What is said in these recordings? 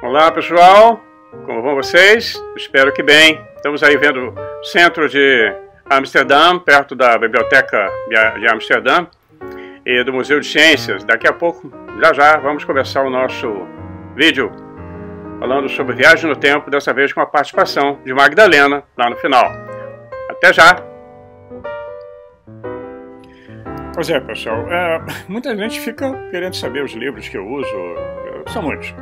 Olá pessoal, como vão vocês? Espero que bem. Estamos aí vendo o centro de Amsterdã, perto da Biblioteca de Amsterdã e do Museu de Ciências. Daqui a pouco, já já, vamos começar o nosso vídeo falando sobre viagem no tempo, dessa vez com a participação de Magdalena lá no final. Até já! Pois é, pessoal, é, muita gente fica querendo saber os livros que eu uso, são muitos.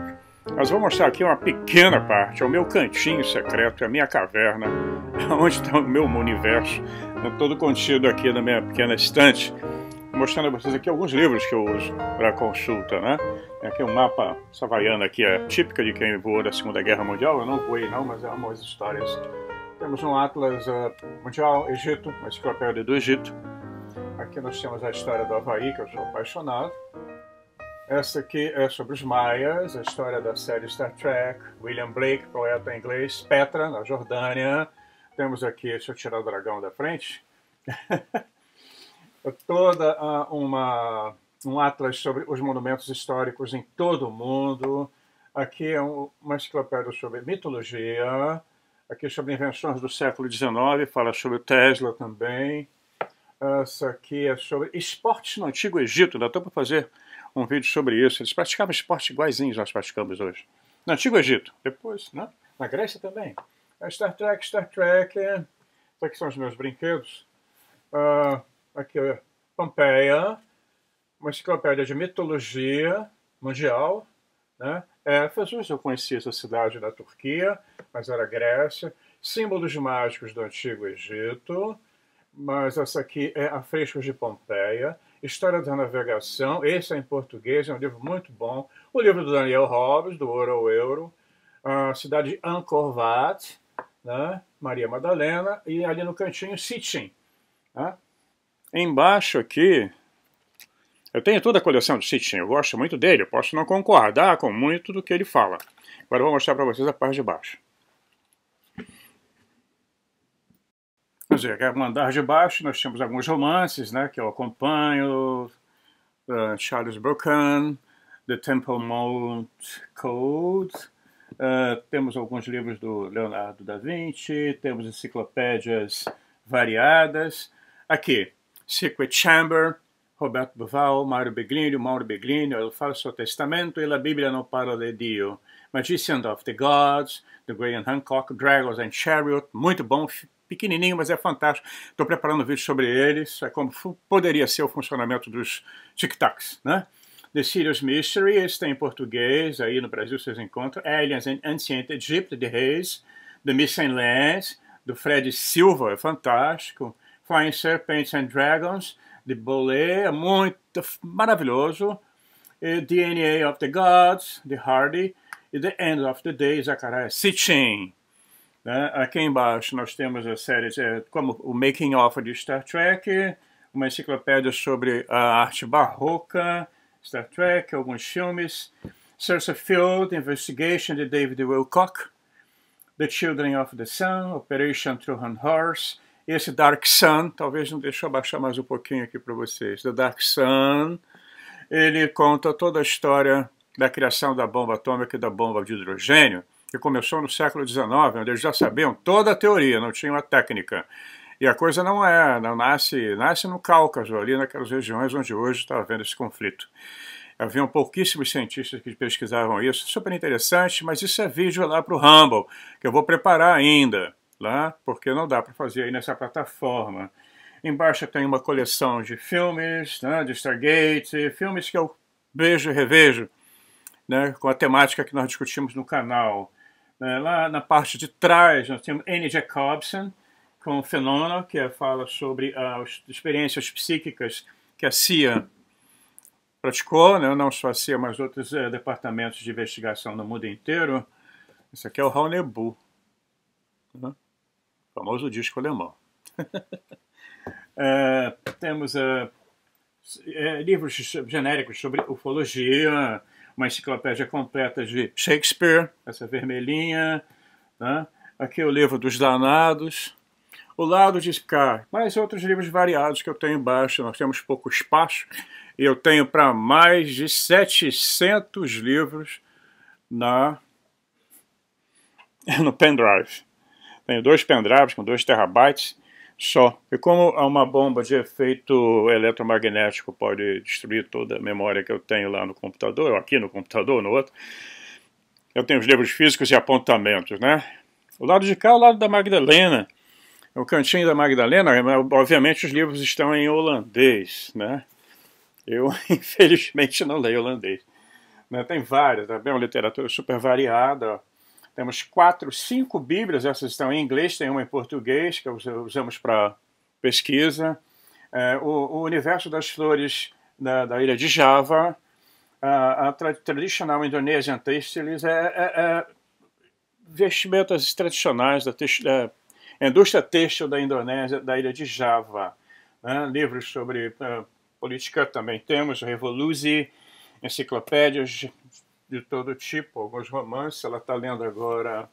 Mas vou mostrar aqui uma pequena parte, é o meu cantinho secreto, é a minha caverna, onde está o meu universo, né, todo contido aqui na minha pequena estante, mostrando a vocês aqui alguns livros que eu uso para consulta, né? É aqui um mapa, essa vaiana aqui é típica de quem voou da Segunda Guerra Mundial, eu não voei não, mas é uma das histórias. Temos um atlas uh, mundial, Egito, uma enciclopédia do Egito. Aqui nós temos a história do Havaí, que eu sou apaixonado. Essa aqui é sobre os Maias, a história da série Star Trek. William Blake, poeta inglês, Petra, na Jordânia. Temos aqui, deixa eu tirar o dragão da frente. É toda ah, uma um atlas sobre os monumentos históricos em todo o mundo. Aqui é uma enciclopédia sobre mitologia. Aqui é sobre invenções do século XIX, fala sobre o Tesla também. Essa aqui é sobre esportes no Antigo Egito, dá até para fazer um vídeo sobre isso. Eles praticavam esporte iguaizinhos nós praticamos hoje. No Antigo Egito, depois, né? Na Grécia também. É Star Trek, Star Trek. Aqui são os meus brinquedos. Uh, aqui, é Pompeia. Uma enciclopédia de mitologia mundial. Né? Éfeso eu conheci essa cidade da Turquia, mas era Grécia. Símbolos mágicos do Antigo Egito. Mas essa aqui é a Frescos de Pompeia. História da Navegação, esse é em português, é um livro muito bom. O livro do Daniel Hobbes, do Ouro ao Euro, a cidade de né? Maria Madalena, e ali no cantinho Sitchin. Né? Embaixo aqui, eu tenho toda a coleção de Sitchin, eu gosto muito dele, eu posso não concordar com muito do que ele fala. Agora eu vou mostrar para vocês a parte de baixo. Quer dizer, era é um andar de baixo, nós tínhamos alguns romances, né, que eu acompanho, uh, Charles Brocan, The Temple Mount Code, uh, temos alguns livros do Leonardo da Vinci, temos enciclopédias variadas. Aqui, Secret Chamber, Roberto Duval, Mário Beglínio, Mauro Beglínio, El Falso Testamento e La Bíblia não Parla de Dio, Magician of the Gods, The Graham Hancock, Dragons and Chariot, muito bom pequenininho, mas é fantástico. Estou preparando um vídeo sobre eles, é como poderia ser o funcionamento dos tic-tacs, né? The Serious Mystery, esse tem em português, aí no Brasil vocês encontram. Aliens and Ancient Egypt, de Reis. The Missing Lands, do Fred Silva, é fantástico. Flying Serpents and Dragons, de Bolé, é muito maravilhoso. E DNA of the Gods, de Hardy. E The End of the Day, Zachariah Sitchin. Né? Aqui embaixo nós temos as séries é, como o Making Off de Star Trek, uma enciclopédia sobre a arte barroca, Star Trek, alguns filmes, Sursa Field, Investigation de David Wilcock, The Children of the Sun, Operation Trojan Horse, esse Dark Sun, talvez não eu baixar mais um pouquinho aqui para vocês. The Dark Sun, ele conta toda a história da criação da bomba atômica e da bomba de hidrogênio que começou no século XIX, onde eles já sabiam toda a teoria, não tinham a técnica. E a coisa não é, não nasce, nasce no Cáucaso, ali naquelas regiões onde hoje está havendo esse conflito. Haviam pouquíssimos cientistas que pesquisavam isso, super interessante, mas isso é vídeo lá para o Humble, que eu vou preparar ainda, lá, porque não dá para fazer aí nessa plataforma. Embaixo tem uma coleção de filmes, né, de Stargate, filmes que eu vejo e revejo, né, com a temática que nós discutimos no canal. Né, lá na parte de trás, nós temos Annie Jacobson, com o Fenômeno, que é, fala sobre as experiências psíquicas que a CIA praticou, né? não só a CIA, mas outros é, departamentos de investigação no mundo inteiro. Isso aqui é o Raul Nebu, né? famoso disco alemão. é, temos é, livros genéricos sobre ufologia, uma enciclopédia completa de Shakespeare, essa vermelhinha, né? aqui o livro dos danados, o lado de cá, mais outros livros variados que eu tenho embaixo, nós temos pouco espaço, e eu tenho para mais de 700 livros na no pendrive. Tenho dois pendrives com 2 terabytes, só. E como uma bomba de efeito eletromagnético pode destruir toda a memória que eu tenho lá no computador, ou aqui no computador, ou no outro, eu tenho os livros físicos e apontamentos, né? O lado de cá é o lado da Magdalena. O cantinho da Magdalena, é, obviamente os livros estão em holandês, né? Eu, infelizmente, não leio holandês. né? Tem várias, né? também é uma literatura super variada, ó temos quatro, cinco Bíblias, essas estão em inglês, tem uma em português, que usamos para pesquisa. É, o, o, Universo das Flores da, da Ilha de Java, a, a tra Traditional Indonesian Textiles, é, é, é vestimentas tradicionais da, da, indústria têxtil da Indonésia, da Ilha de Java. Né? Livros sobre uh, política também temos, Revoluzi, enciclopédias, de todo tipo, alguns romances. Ela está lendo agora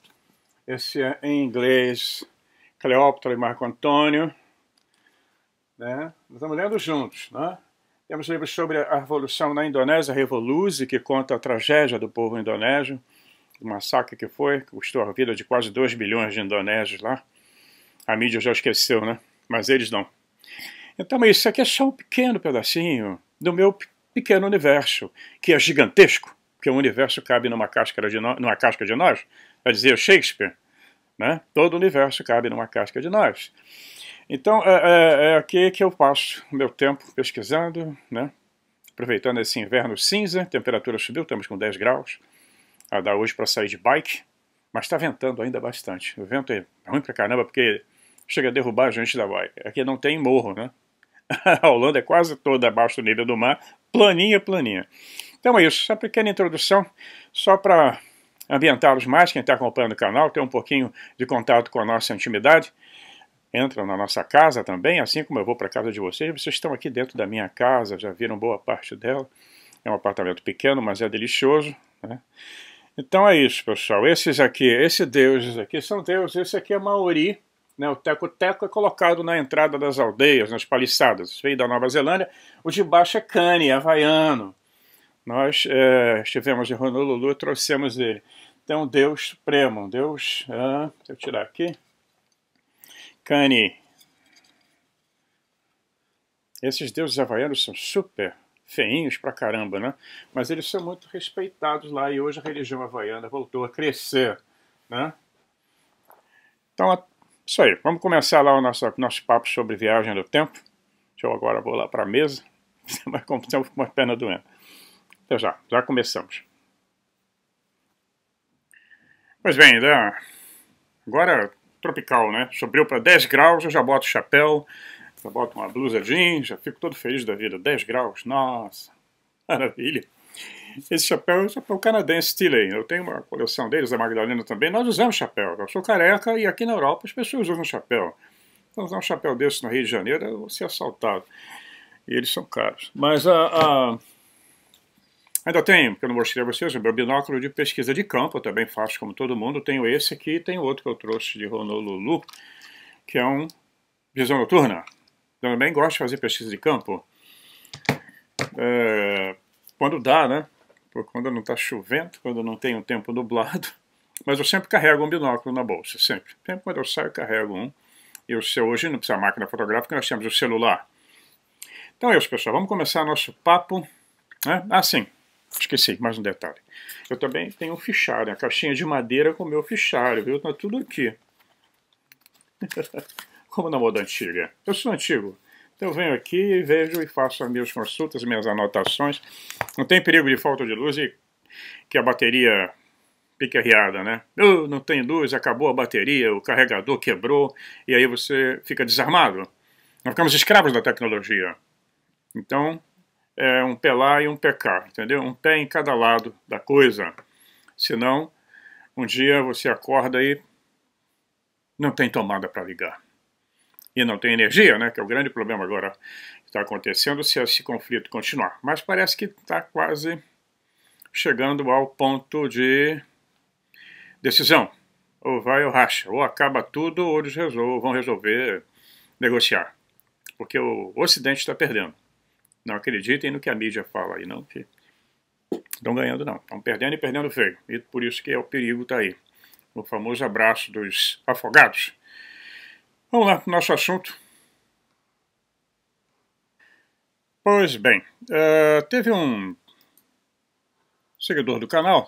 esse é em inglês Cleópatra e Marco Antônio. Né? Nós estamos lendo juntos. Né? Temos livros sobre a Revolução na Indonésia, Revoluzi, que conta a tragédia do povo indonésio, o massacre que foi, que custou a vida de quase 2 bilhões de indonésios lá. A mídia já esqueceu, né? Mas eles não. Então isso aqui é só um pequeno pedacinho do meu pequeno universo, que é gigantesco porque o universo cabe numa casca de, no, numa casca de nós, já dizia Shakespeare, né? todo o universo cabe numa casca de nós. Então, é, é, é aqui que eu passo o meu tempo pesquisando, né? aproveitando esse inverno cinza, temperatura subiu, estamos com 10 graus, a ah, dar hoje para sair de bike, mas está ventando ainda bastante. O vento é ruim para caramba, porque chega a derrubar a gente da bike. Aqui é não tem morro, né? A Holanda é quase toda abaixo do nível do mar, planinha, planinha. Então é isso, essa pequena introdução, só para ambientá-los mais, quem está acompanhando o canal, ter um pouquinho de contato com a nossa intimidade. Entram na nossa casa também, assim como eu vou para a casa de vocês, vocês estão aqui dentro da minha casa, já viram boa parte dela. É um apartamento pequeno, mas é delicioso. Né? Então é isso, pessoal. Esses aqui, esses deuses aqui são deuses, esse aqui é Maori. Né? O teco-teco é colocado na entrada das aldeias, nas paliçadas. Veio da Nova Zelândia. O de baixo é cane, é havaiano. Nós é, estivemos em Honolulu e trouxemos ele. Então, Deus Supremo, Deus. deixa eu tirar aqui. Kani. Esses deuses havaianos são super feinhos pra caramba, né? Mas eles são muito respeitados lá e hoje a religião havaiana voltou a crescer, né? Então, é isso aí. Vamos começar lá o nosso, nosso papo sobre viagem do tempo. Deixa eu agora vou lá para a mesa. Mas como sempre com uma perna doendo. Então já, já começamos. Pois bem, né? agora tropical, né? Sobreu para 10 graus, eu já boto chapéu, já boto uma blusa jeans, já fico todo feliz da vida. 10 graus, nossa, maravilha. Esse chapéu é o chapéu canadense Stiley. Eu tenho uma coleção deles, a Magdalena também. Nós usamos chapéu. Eu sou careca e aqui na Europa as pessoas usam chapéu. Então usar um chapéu desse no Rio de Janeiro, eu é vou ser assaltado. E eles são caros. Mas a, a Ainda tenho, porque eu não mostrei a vocês, o meu binóculo de pesquisa de campo, eu também faço como todo mundo. Tenho esse aqui e tem outro que eu trouxe de Honolulu, que é um visão noturna. Eu também gosto de fazer pesquisa de campo. É, quando dá, né? Por quando não está chovendo, quando não tem um tempo nublado. Mas eu sempre carrego um binóculo na bolsa, sempre. Sempre quando eu saio, eu carrego um. E o seu hoje não precisa máquina fotográfica, nós temos o celular. Então é isso, pessoal. Vamos começar nosso papo. Né? Ah, sim esqueci mais um detalhe. Eu também tenho um fichário, a caixinha de madeira com o meu fichário, viu? Tá tudo aqui. Como na moda antiga. Eu sou antigo. Então eu venho aqui e vejo e faço as minhas consultas, minhas anotações. Não tem perigo de falta de luz e que a bateria pique arriada, né? Eu não tenho luz, acabou a bateria, o carregador quebrou e aí você fica desarmado. Nós ficamos escravos da tecnologia. Então, é, um pelá e um pecar, entendeu? Um pé em cada lado da coisa. Senão, um dia você acorda e não tem tomada para ligar. E não tem energia, né? Que é o grande problema agora que está acontecendo se esse conflito continuar. Mas parece que está quase chegando ao ponto de decisão. Ou vai ou racha, ou acaba tudo, ou eles resolvam, vão resolver negociar. Porque o Ocidente está perdendo. Não acreditem no que a mídia fala aí, não, que estão ganhando, não. Estão perdendo e perdendo feio. E por isso que é o perigo tá aí. O famoso abraço dos afogados. Vamos lá, nosso assunto. Pois bem, uh, teve um seguidor do canal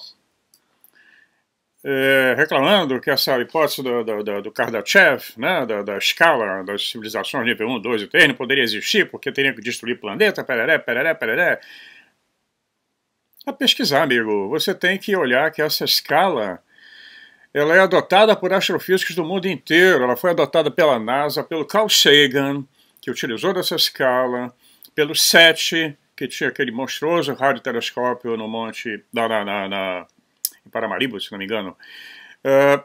é, reclamando que essa hipótese do, do, do, do Kardashev, né, da, da, escala das civilizações nível 1, 2 e 3 não poderia existir porque teria que destruir o planeta, pereré, pereré, pereré. A ah, pesquisar, amigo, você tem que olhar que essa escala ela é adotada por astrofísicos do mundo inteiro, ela foi adotada pela NASA, pelo Carl Sagan, que utilizou dessa escala, pelo SETI, que tinha aquele monstruoso radiotelescópio no monte, na, na, na em Paramaribo, se não me engano. Uh,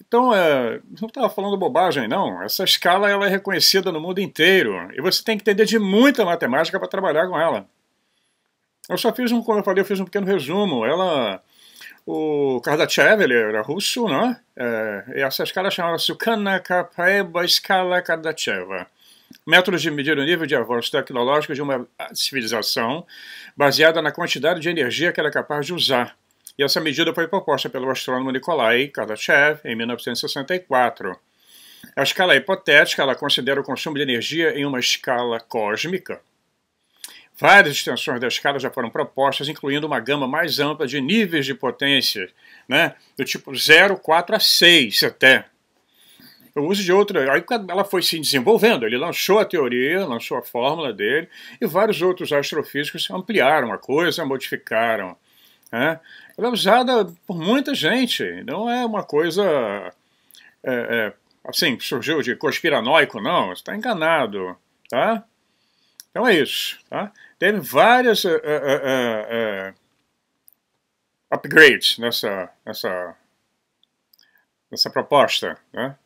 então, é, não estava falando bobagem, não. Essa escala ela é reconhecida no mundo inteiro. E você tem que entender de muita matemática para trabalhar com ela. Eu só fiz um, como eu falei, eu fiz um pequeno resumo. Ela, o Kardashev, ele era russo, né? É, essa escala chamava-se Kanaka Paeba Escala Kardacheva. Métodos de medir o nível de avanço tecnológico de uma civilização baseada na quantidade de energia que ela é capaz de usar e essa medida foi proposta pelo astrônomo Nikolai Kardashev em 1964. A escala é hipotética, ela considera o consumo de energia em uma escala cósmica. Várias extensões da escala já foram propostas, incluindo uma gama mais ampla de níveis de potência, né, do tipo 0, 4 a 6 até. O uso de outra. Aí ela foi se desenvolvendo, ele lançou a teoria, lançou a fórmula dele, e vários outros astrofísicos ampliaram a coisa, modificaram. Né? Ela é usada por muita gente, não é uma coisa é, é, assim, surgiu de conspiranoico, não, está enganado, tá? Então é isso, tá? Teve várias uh, uh, uh, upgrades nessa, nessa, nessa proposta, né?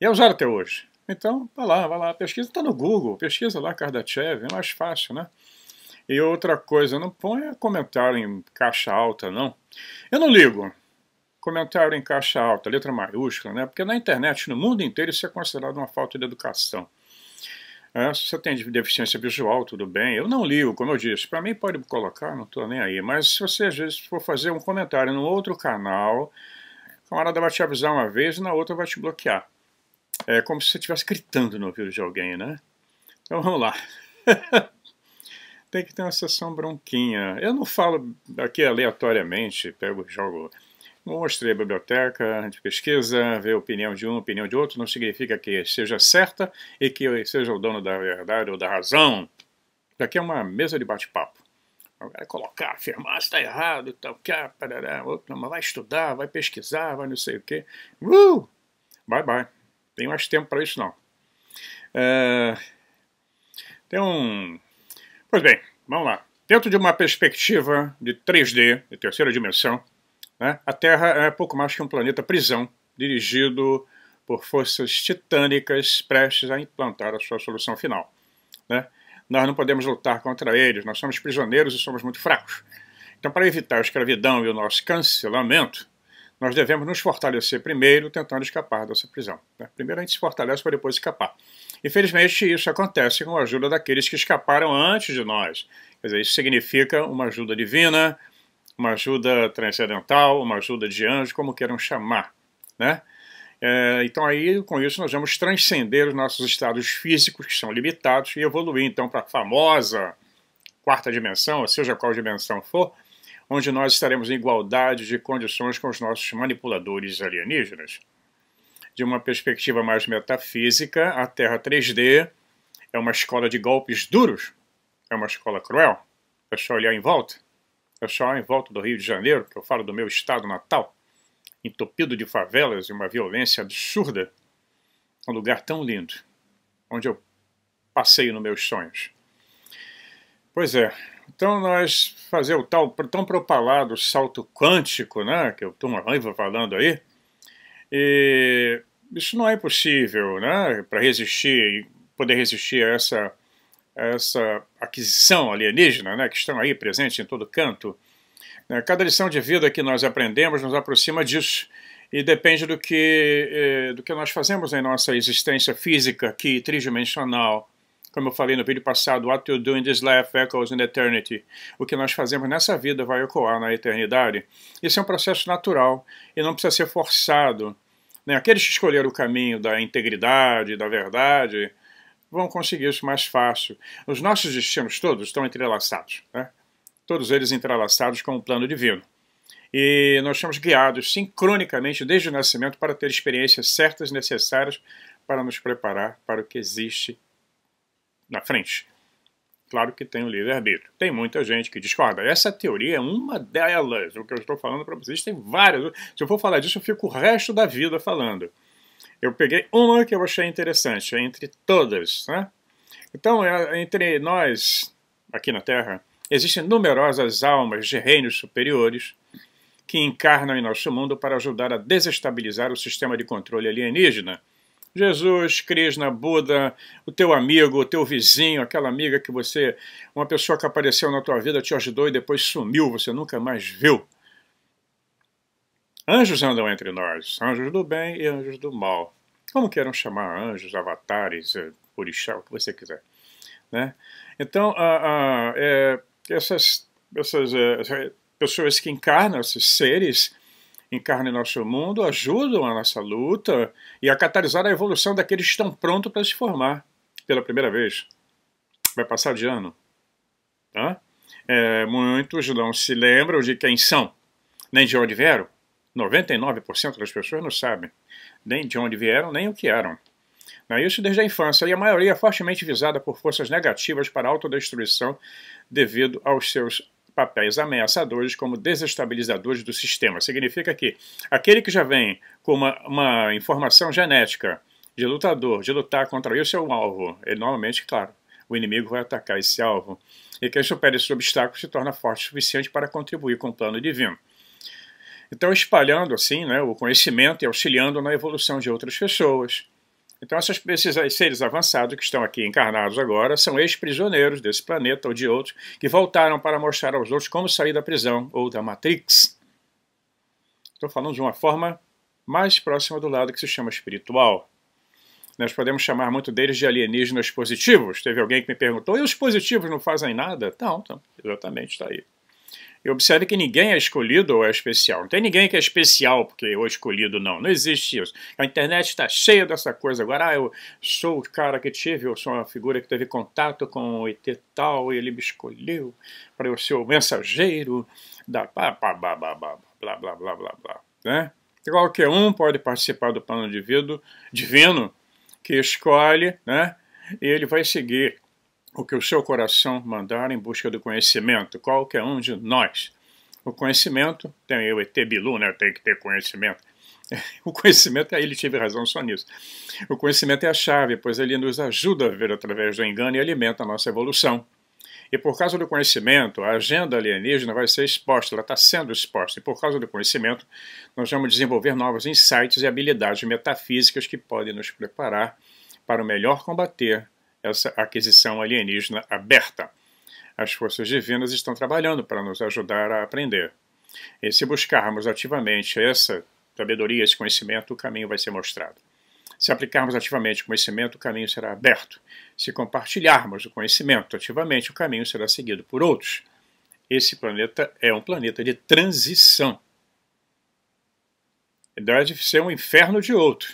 E é usado até hoje. Então, vai lá, vai lá, pesquisa, está no Google, pesquisa lá Kardashev, é mais fácil, né? E outra coisa, não ponha comentário em caixa alta, não. Eu não ligo. Comentário em caixa alta, letra maiúscula, né? Porque na internet, no mundo inteiro, isso é considerado uma falta de educação. É, se você tem deficiência visual, tudo bem. Eu não ligo, como eu disse. Para mim pode colocar, não estou nem aí. Mas se você às vezes for fazer um comentário no outro canal, a camarada vai te avisar uma vez e na outra vai te bloquear. É como se você estivesse gritando no ouvido de alguém, né? Então vamos lá. tem que ter uma sessão bronquinha. Eu não falo aqui aleatoriamente, pego e jogo. mostrei a biblioteca de pesquisa, ver a opinião de um, a opinião de outro, não significa que seja certa e que eu seja o dono da verdade ou da razão. Daqui é uma mesa de bate-papo. Agora colocar, afirmar, está errado, tal, que ah, parará, outro, mas vai estudar, vai pesquisar, vai não sei o quê. Uh! Bye bye. Tem mais tempo para isso não. É... Tem um Pois bem, vamos lá. Dentro de uma perspectiva de 3D, de terceira dimensão, né, a Terra é pouco mais que um planeta prisão, dirigido por forças titânicas prestes a implantar a sua solução final. Né? Nós não podemos lutar contra eles, nós somos prisioneiros e somos muito fracos. Então, para evitar a escravidão e o nosso cancelamento, nós devemos nos fortalecer primeiro, tentando escapar dessa prisão. Né? Primeiro a gente se fortalece para depois escapar. Infelizmente, isso acontece com a ajuda daqueles que escaparam antes de nós. Quer dizer, isso significa uma ajuda divina, uma ajuda transcendental, uma ajuda de anjo, como queiram chamar, né? É, então aí, com isso, nós vamos transcender os nossos estados físicos, que são limitados, e evoluir então para a famosa quarta dimensão, ou seja qual dimensão for, onde nós estaremos em igualdade de condições com os nossos manipuladores alienígenas de uma perspectiva mais metafísica, a Terra 3D é uma escola de golpes duros, é uma escola cruel. É só olhar em volta, é só olhar em volta do Rio de Janeiro, que eu falo do meu estado natal, entupido de favelas e uma violência absurda. Um lugar tão lindo, onde eu passeio nos meus sonhos. Pois é, então nós fazer o tal tão propalado salto quântico, né, que eu estou raiva falando aí, e isso não é possível, né? Para resistir, poder resistir a essa, essa aquisição alienígena, né? Que estão aí presentes em todo canto. Né? Cada lição de vida que nós aprendemos nos aproxima disso e depende do que, eh, do que nós fazemos em nossa existência física aqui, tridimensional, como eu falei no vídeo passado, What You Do in This Life Echoes in Eternity. O que nós fazemos nessa vida vai ecoar na eternidade. Isso é um processo natural e não precisa ser forçado. Né? Aqueles que escolheram o caminho da integridade, da verdade, vão conseguir isso mais fácil. Os nossos destinos todos estão entrelaçados, né? todos eles entrelaçados com o plano divino. E nós somos guiados sincronicamente desde o nascimento para ter experiências certas necessárias para nos preparar para o que existe na frente. Claro que tem o livre-arbítrio. Tem muita gente que discorda. Essa teoria é uma delas. O que eu estou falando para vocês tem várias. Se eu for falar disso, eu fico o resto da vida falando. Eu peguei uma que eu achei interessante, é entre todas. Né? Então, é, é entre nós, aqui na Terra, existem numerosas almas de reinos superiores que encarnam em nosso mundo para ajudar a desestabilizar o sistema de controle alienígena Jesus, Krishna, Buda, o teu amigo, o teu vizinho, aquela amiga que você, uma pessoa que apareceu na tua vida, te ajudou e depois sumiu, você nunca mais viu. Anjos andam entre nós, anjos do bem e anjos do mal. Como queiram chamar anjos, avatares, eh, orixá, o que você quiser. Né? Então, é, essas, eh, essas pessoas que encarnam, esses seres, encarnam em nosso mundo ajudam a nossa luta e a catalisar a evolução daqueles que estão prontos para se formar pela primeira vez. Vai passar de ano. Tá? É, muitos não se lembram de quem são, nem de onde vieram. 99% das pessoas não sabem nem de onde vieram, nem o que eram. É isso desde a infância, e a maioria é fortemente visada por forças negativas para a autodestruição devido aos seus papéis ameaçadores como desestabilizadores do sistema. Significa que aquele que já vem com uma, uma informação genética de lutador, de lutar contra é o é alvo, ele normalmente, claro, o inimigo vai atacar esse alvo. E quem supera esse obstáculo se torna forte o suficiente para contribuir com o plano divino. Então, espalhando assim né, o conhecimento e auxiliando na evolução de outras pessoas. Então, essas, esses seres avançados que estão aqui encarnados agora são ex-prisioneiros desse planeta ou de outros que voltaram para mostrar aos outros como sair da prisão ou da Matrix. Estou falando de uma forma mais próxima do lado que se chama espiritual. Nós podemos chamar muito deles de alienígenas positivos. Teve alguém que me perguntou: e os positivos não fazem nada? Não, não exatamente, está aí. E observe que ninguém é escolhido ou é especial. Não tem ninguém que é especial porque eu é escolhido, não. Não existe isso. A internet está cheia dessa coisa. Agora, ah, eu sou o cara que tive, eu sou uma figura que teve contato com o ET tal, e ele me escolheu para eu ser o mensageiro da pá, pá, blá, blá, blá, blá, blá, blá, blá, blá. Né? Qualquer um pode participar do plano divino, divino que escolhe, né? e ele vai seguir o que o seu coração mandar em busca do conhecimento, qualquer um de nós. O conhecimento, tem eu ET Bilu, né, tem que ter conhecimento. O conhecimento, aí é, ele tive razão só nisso. O conhecimento é a chave, pois ele nos ajuda a ver através do engano e alimenta a nossa evolução. E por causa do conhecimento, a agenda alienígena vai ser exposta, ela está sendo exposta. E por causa do conhecimento, nós vamos desenvolver novos insights e habilidades metafísicas que podem nos preparar para o melhor combater essa aquisição alienígena aberta. As forças divinas estão trabalhando para nos ajudar a aprender. E se buscarmos ativamente essa sabedoria, esse conhecimento, o caminho vai ser mostrado. Se aplicarmos ativamente o conhecimento, o caminho será aberto. Se compartilharmos o conhecimento ativamente, o caminho será seguido por outros. Esse planeta é um planeta de transição. Deve ser um inferno de outro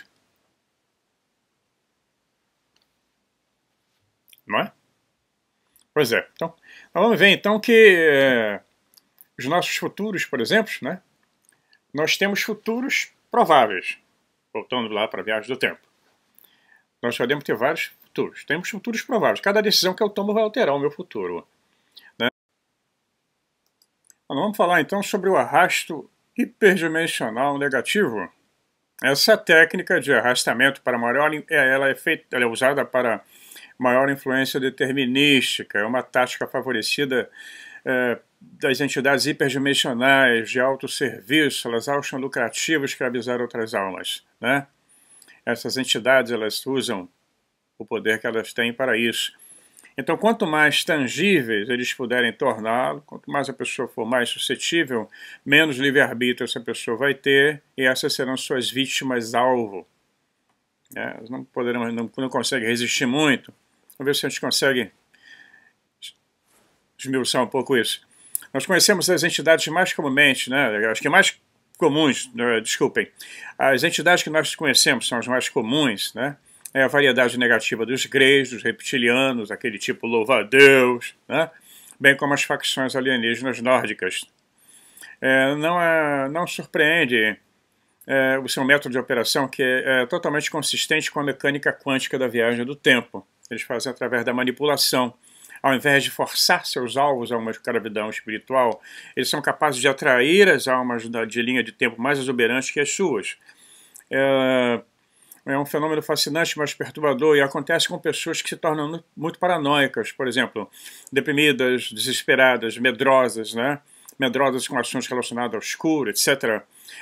não é? Pois é. Então, nós vamos ver então que é, os nossos futuros, por exemplo, né? Nós temos futuros prováveis, voltando lá para a viagem do tempo. Nós podemos ter vários futuros. Temos futuros prováveis. Cada decisão que eu tomo vai alterar o meu futuro. Né? Então, vamos falar então sobre o arrasto hiperdimensional negativo. Essa técnica de arrastamento para maior, é, ela é feita, ela é usada para maior influência determinística, é uma tática favorecida é, das entidades hiperdimensionais, de alto serviço elas acham lucrativo escravizar outras almas. Né? Essas entidades elas usam o poder que elas têm para isso. Então, quanto mais tangíveis eles puderem torná-lo, quanto mais a pessoa for mais suscetível, menos livre-arbítrio essa pessoa vai ter, e essas serão suas vítimas-alvo. É, não, poderão, não, não conseguem resistir muito, Vamos ver se a gente consegue esmiuçar um pouco isso. Nós conhecemos as entidades mais comumente, né, as que mais comuns, né? desculpem, as entidades que nós conhecemos são as mais comuns, né, é a variedade negativa dos greys, dos reptilianos, aquele tipo louva-a-Deus, né, bem como as facções alienígenas nórdicas. É, não, é, não surpreende é, o seu método de operação, que é, é totalmente consistente com a mecânica quântica da viagem do tempo eles fazem através da manipulação. Ao invés de forçar seus alvos a uma escravidão espiritual, eles são capazes de atrair as almas de linha de tempo mais exuberantes que as suas. É, é um fenômeno fascinante, mas perturbador, e acontece com pessoas que se tornam muito paranoicas, por exemplo, deprimidas, desesperadas, medrosas, né? medrosas com assuntos relacionados ao escuro, etc.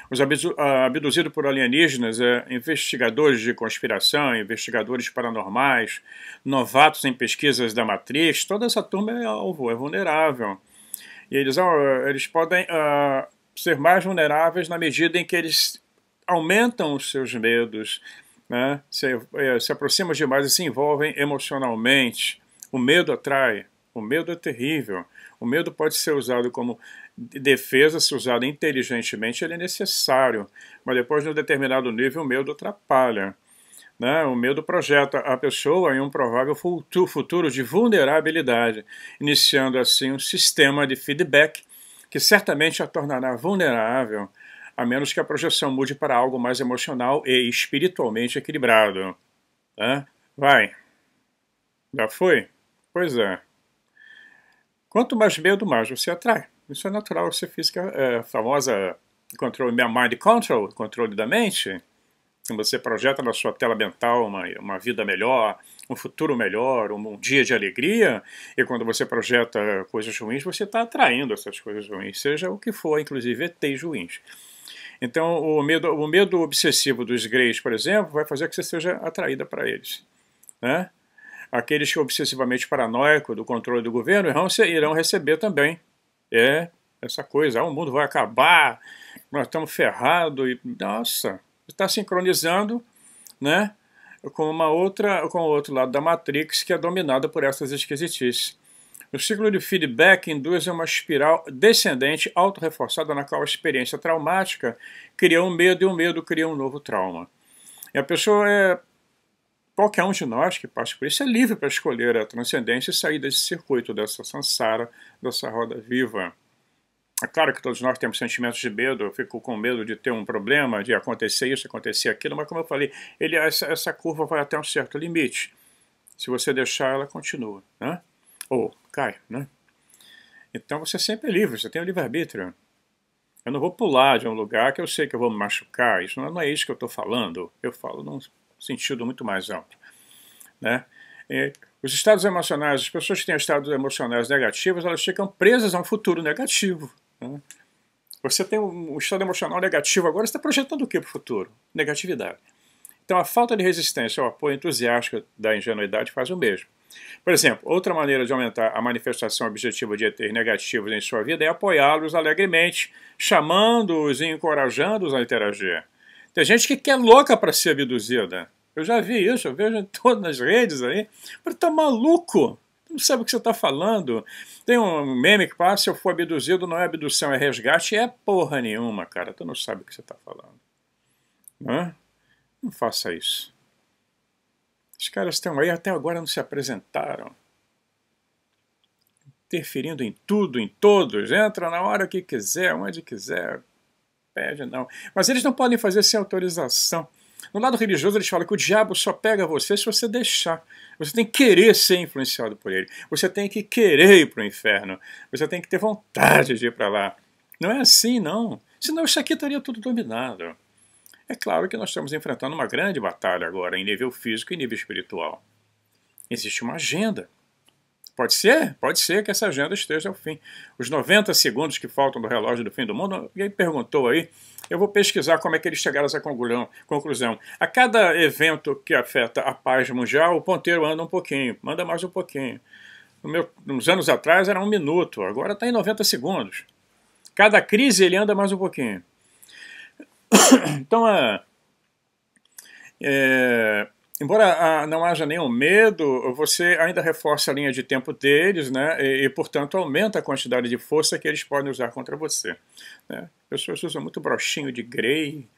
Os ah, abduzidos por alienígenas, é, investigadores de conspiração, investigadores paranormais, novatos em pesquisas da matriz, toda essa turma é alvo, é vulnerável. E eles, ah, eles podem uh, ser mais vulneráveis na medida em que eles aumentam os seus medos, né? se, é, se aproximam demais e se envolvem emocionalmente. O medo atrai, o medo é terrível. O medo pode ser usado como defesa, se usado inteligentemente, ele é necessário, mas depois, de um determinado nível, o medo atrapalha. Né? O medo projeta a pessoa em um provável futuro de vulnerabilidade, iniciando assim um sistema de feedback que certamente a tornará vulnerável, a menos que a projeção mude para algo mais emocional e espiritualmente equilibrado. Né? Vai. Já foi? Pois é. Quanto mais medo, mais você atrai. Isso é natural, você física, é, a famosa controle mind control, controle da mente, então, você projeta na sua tela mental uma, uma vida melhor, um futuro melhor, um, um dia de alegria, e quando você projeta coisas ruins, você está atraindo essas coisas ruins, seja o que for, inclusive ETs ruins. Então, o medo, o medo obsessivo dos greys, por exemplo, vai fazer que você seja atraída para eles. Né? Aqueles que é obsessivamente paranoicos do controle do governo irão, irão receber também é essa coisa, ah, o mundo vai acabar, nós estamos ferrados, e, nossa, está sincronizando né, com uma outra, com o outro lado da Matrix que é dominada por essas esquisitices. O ciclo de feedback induz uma espiral descendente autorreforçada na qual a experiência traumática cria um medo e o medo cria um novo trauma. E a pessoa é qualquer um de nós que passa por isso é livre para escolher a transcendência e sair desse circuito, dessa sansara, dessa roda viva. É claro que todos nós temos sentimentos de medo, eu fico com medo de ter um problema, de acontecer isso, acontecer aquilo, mas como eu falei, ele, essa, essa curva vai até um certo limite. Se você deixar, ela continua, né? Ou cai, né? Então você sempre é livre, você tem o livre-arbítrio. Eu não vou pular de um lugar que eu sei que eu vou me machucar, isso não é isso que eu estou falando. Eu falo num sentido muito mais amplo. Né? E os estados emocionais, as pessoas que têm estados emocionais negativos, elas ficam presas a um futuro negativo. Né? Você tem um estado emocional negativo agora, você está projetando o que para o futuro? Negatividade. Então a falta de resistência ao apoio entusiástico da ingenuidade faz o mesmo. Por exemplo, outra maneira de aumentar a manifestação objetiva de ETs negativos em sua vida é apoiá-los alegremente, chamando-os e encorajando-os a interagir. Tem gente que quer louca para ser abduzida. Eu já vi isso, eu vejo em todas as redes aí. Mas tá maluco? Não sabe o que você está falando. Tem um meme que passa, ah, se eu for abduzido, não é abdução, é resgate. É porra nenhuma, cara. Tu não sabe o que você está falando. Não, não faça isso. Os caras estão aí, até agora não se apresentaram. Interferindo em tudo, em todos. Entra na hora que quiser, onde quiser pede, não. Mas eles não podem fazer sem autorização. No lado religioso, eles falam que o diabo só pega você se você deixar. Você tem que querer ser influenciado por ele. Você tem que querer ir para o inferno. Você tem que ter vontade de ir para lá. Não é assim, não. Senão isso aqui estaria tudo dominado. É claro que nós estamos enfrentando uma grande batalha agora, em nível físico e nível espiritual. Existe uma agenda Pode ser? Pode ser que essa agenda esteja ao fim. Os 90 segundos que faltam do relógio do fim do mundo, alguém perguntou aí, eu vou pesquisar como é que eles chegaram a essa conclusão. A cada evento que afeta a paz mundial, o ponteiro anda um pouquinho, manda mais um pouquinho. No meu, uns anos atrás era um minuto, agora está em 90 segundos. Cada crise ele anda mais um pouquinho. Então, a, é, Embora ah, não haja nenhum medo, você ainda reforça a linha de tempo deles, né? E, e portanto, aumenta a quantidade de força que eles podem usar contra você. Né? Pessoas usam muito brochinho de grey,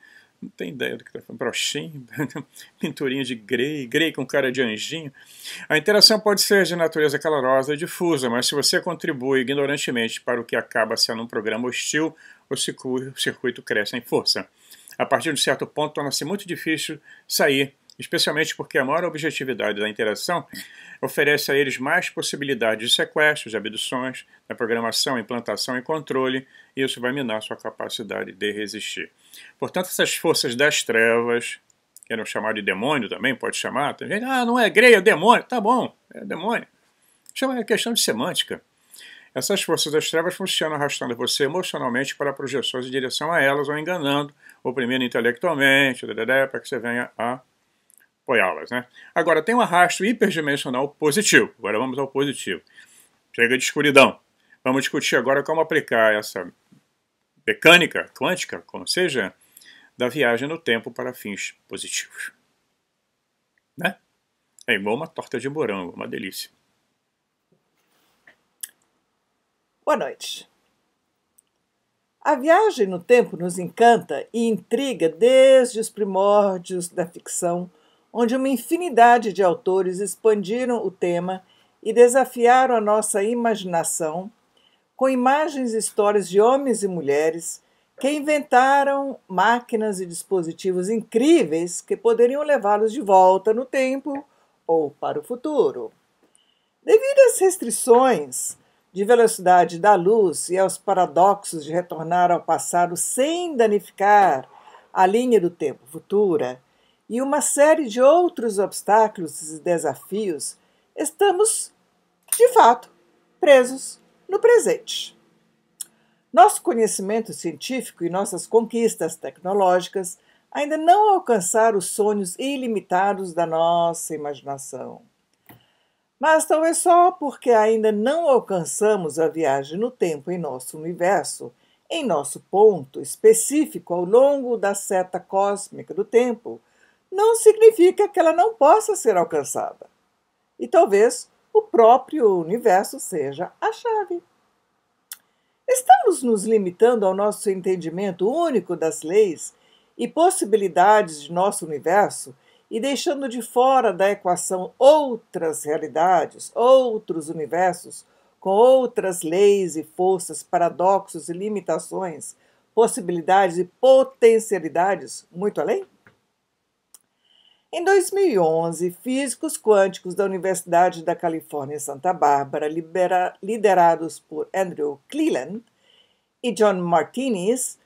não tem ideia do que está falando, brochinho, pinturinha de grey, grey com cara de anjinho. A interação pode ser de natureza calorosa e difusa, mas se você contribui ignorantemente para o que acaba sendo um programa hostil, o circuito cresce em força. A partir de um certo ponto, torna-se muito difícil sair especialmente porque a maior objetividade da interação oferece a eles mais possibilidades de sequestros, de abduções, da programação, implantação e controle, e isso vai minar sua capacidade de resistir. Portanto, essas forças das trevas, que eram chamadas de demônio também, pode chamar, tem gente, ah, não é greia é demônio, tá bom, é demônio. Chama é questão de semântica. Essas forças das trevas funcionam arrastando você emocionalmente para projeções em direção a elas, ou enganando, oprimindo intelectualmente, para que você venha a apoiá-las. Né? Agora, tem um arrasto hiperdimensional positivo. Agora vamos ao positivo. Chega de escuridão. Vamos discutir agora como aplicar essa mecânica quântica, como seja, da viagem no tempo para fins positivos. Né? É igual uma torta de morango, uma delícia. Boa noite. A viagem no tempo nos encanta e intriga desde os primórdios da ficção onde uma infinidade de autores expandiram o tema e desafiaram a nossa imaginação com imagens e histórias de homens e mulheres que inventaram máquinas e dispositivos incríveis que poderiam levá-los de volta no tempo ou para o futuro. Devido às restrições de velocidade da luz e aos paradoxos de retornar ao passado sem danificar a linha do tempo futura, e uma série de outros obstáculos e desafios, estamos, de fato, presos no presente. Nosso conhecimento científico e nossas conquistas tecnológicas ainda não alcançaram os sonhos ilimitados da nossa imaginação. Mas talvez só porque ainda não alcançamos a viagem no tempo em nosso universo, em nosso ponto específico ao longo da seta cósmica do tempo, não significa que ela não possa ser alcançada. E talvez o próprio universo seja a chave. Estamos nos limitando ao nosso entendimento único das leis e possibilidades de nosso universo e deixando de fora da equação outras realidades, outros universos, com outras leis e forças, paradoxos e limitações, possibilidades e potencialidades muito além? Em 2011, físicos quânticos da Universidade da Califórnia em Santa Bárbara, libera, liderados por Andrew Cleland e John Martinez,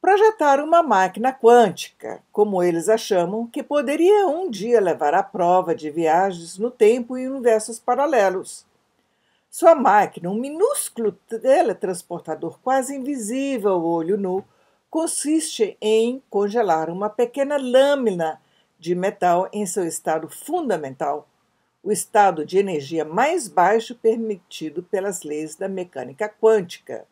projetaram uma máquina quântica, como eles a chamam, que poderia um dia levar à prova de viagens no tempo e universos paralelos. Sua máquina, um minúsculo teletransportador quase invisível ao olho nu, consiste em congelar uma pequena lâmina de metal em seu estado fundamental, o estado de energia mais baixo permitido pelas leis da mecânica quântica,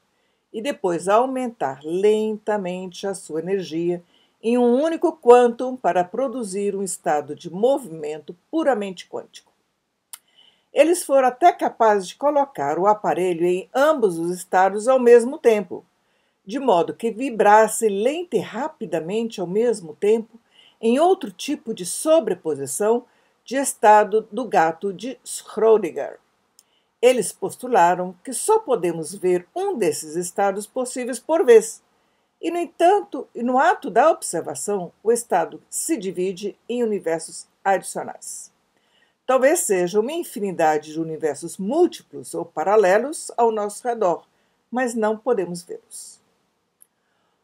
e depois aumentar lentamente a sua energia em um único quantum para produzir um estado de movimento puramente quântico. Eles foram até capazes de colocar o aparelho em ambos os estados ao mesmo tempo, de modo que vibrasse lenta e rapidamente ao mesmo tempo, em outro tipo de sobreposição de estado do gato de Schrödinger. Eles postularam que só podemos ver um desses estados possíveis por vez. E, no entanto, no ato da observação, o estado se divide em universos adicionais. Talvez seja uma infinidade de universos múltiplos ou paralelos ao nosso redor, mas não podemos vê-los.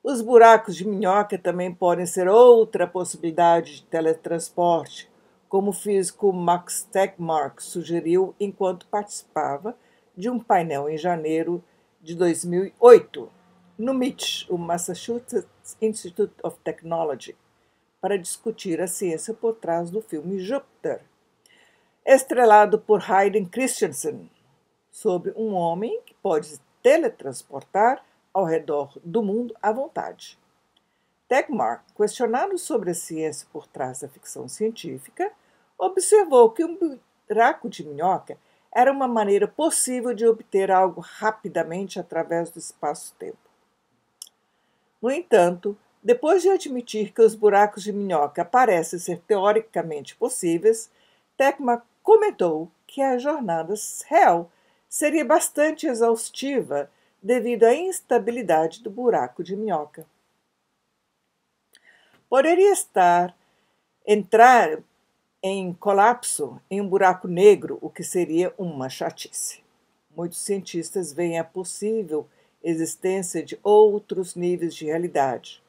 Os buracos de minhoca também podem ser outra possibilidade de teletransporte, como o físico Max Tegmark sugeriu enquanto participava de um painel em janeiro de 2008, no MIT, o Massachusetts Institute of Technology, para discutir a ciência por trás do filme Júpiter, estrelado por Hayden Christensen, sobre um homem que pode teletransportar ao redor do mundo à vontade. Tegmark, questionado sobre a ciência por trás da ficção científica, observou que um buraco de minhoca era uma maneira possível de obter algo rapidamente através do espaço-tempo. No entanto, depois de admitir que os buracos de minhoca parecem ser teoricamente possíveis, Tecma comentou que a jornada real seria bastante exaustiva devido à instabilidade do buraco de minhoca. Poderia estar entrar em colapso em um buraco negro, o que seria uma chatice. Muitos cientistas veem a possível existência de outros níveis de realidade,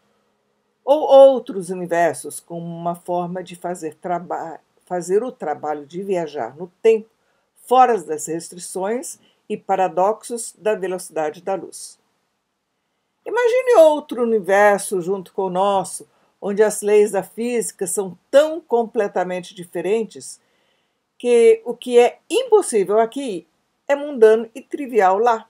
ou outros universos, como uma forma de fazer, fazer o trabalho de viajar no tempo, fora das restrições e paradoxos da velocidade da luz. Imagine outro universo junto com o nosso, onde as leis da física são tão completamente diferentes que o que é impossível aqui é mundano e trivial lá.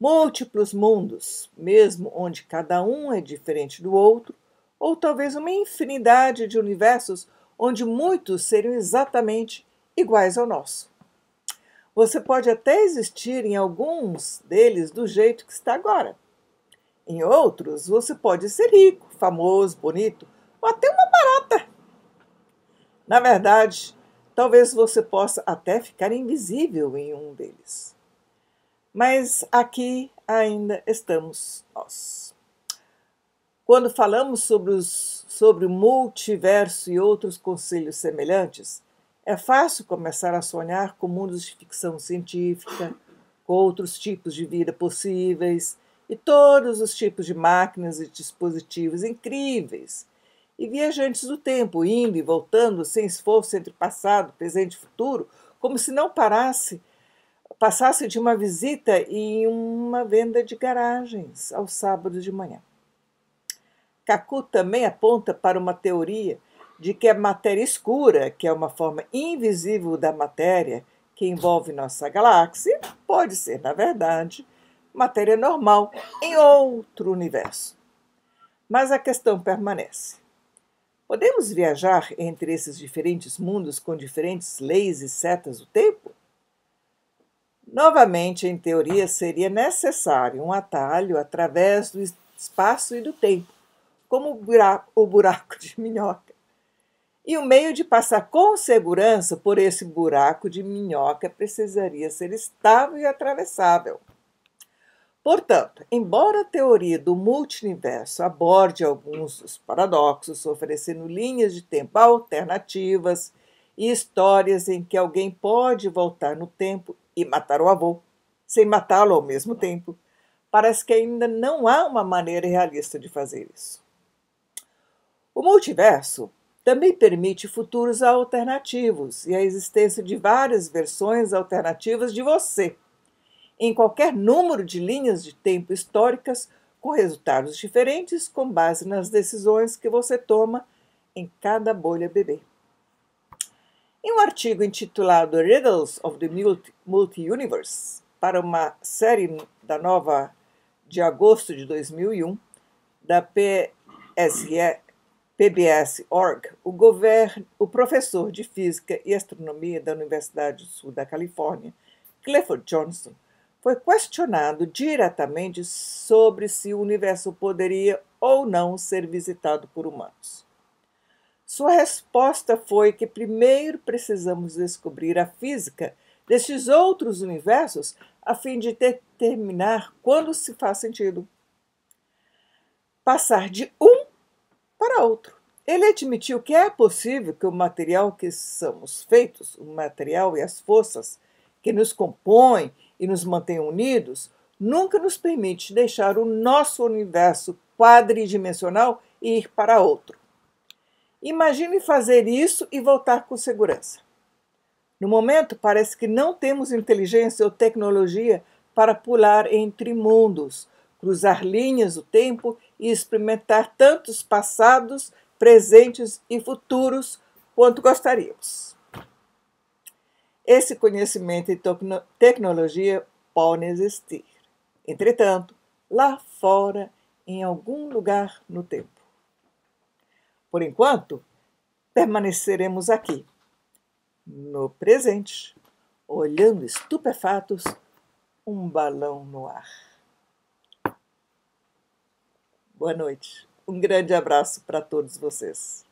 Múltiplos mundos, mesmo onde cada um é diferente do outro, ou talvez uma infinidade de universos onde muitos seriam exatamente iguais ao nosso. Você pode até existir em alguns deles do jeito que está agora. Em outros, você pode ser rico, famoso, bonito ou até uma barata. Na verdade, talvez você possa até ficar invisível em um deles. Mas aqui ainda estamos nós. Quando falamos sobre, os, sobre o multiverso e outros conselhos semelhantes, é fácil começar a sonhar com mundos de ficção científica, com outros tipos de vida possíveis e todos os tipos de máquinas e dispositivos incríveis. E viajantes do tempo indo e voltando sem esforço entre passado, presente e futuro, como se não parasse, passasse de uma visita em uma venda de garagens aos sábados de manhã. Kaku também aponta para uma teoria de que a matéria escura, que é uma forma invisível da matéria que envolve nossa galáxia, pode ser, na verdade, matéria normal em outro universo. Mas a questão permanece. Podemos viajar entre esses diferentes mundos com diferentes leis e setas do tempo? Novamente, em teoria, seria necessário um atalho através do espaço e do tempo, como o buraco de minhoca e o meio de passar com segurança por esse buraco de minhoca precisaria ser estável e atravessável. Portanto, embora a teoria do multiverso aborde alguns dos paradoxos, oferecendo linhas de tempo alternativas e histórias em que alguém pode voltar no tempo e matar o avô, sem matá-lo ao mesmo tempo, parece que ainda não há uma maneira realista de fazer isso. O multiverso também permite futuros alternativos e a existência de várias versões alternativas de você, em qualquer número de linhas de tempo históricas com resultados diferentes com base nas decisões que você toma em cada bolha bebê. Em um artigo intitulado Riddles of the Multi-Universe, para uma série da nova de agosto de 2001, da PSE PBS.org, o, govern... o professor de Física e Astronomia da Universidade do Sul da Califórnia, Clifford Johnson, foi questionado diretamente sobre se o universo poderia ou não ser visitado por humanos. Sua resposta foi que primeiro precisamos descobrir a física desses outros universos a fim de determinar quando se faz sentido. Passar de outro. Ele admitiu que é possível que o material que somos feitos, o material e as forças que nos compõem e nos mantêm unidos, nunca nos permite deixar o nosso universo quadridimensional e ir para outro. Imagine fazer isso e voltar com segurança. No momento, parece que não temos inteligência ou tecnologia para pular entre mundos, cruzar linhas do tempo e experimentar tantos passados, presentes e futuros quanto gostaríamos. Esse conhecimento e tecnologia podem existir. Entretanto, lá fora, em algum lugar no tempo. Por enquanto, permaneceremos aqui, no presente, olhando estupefatos um balão no ar. Boa noite. Um grande abraço para todos vocês.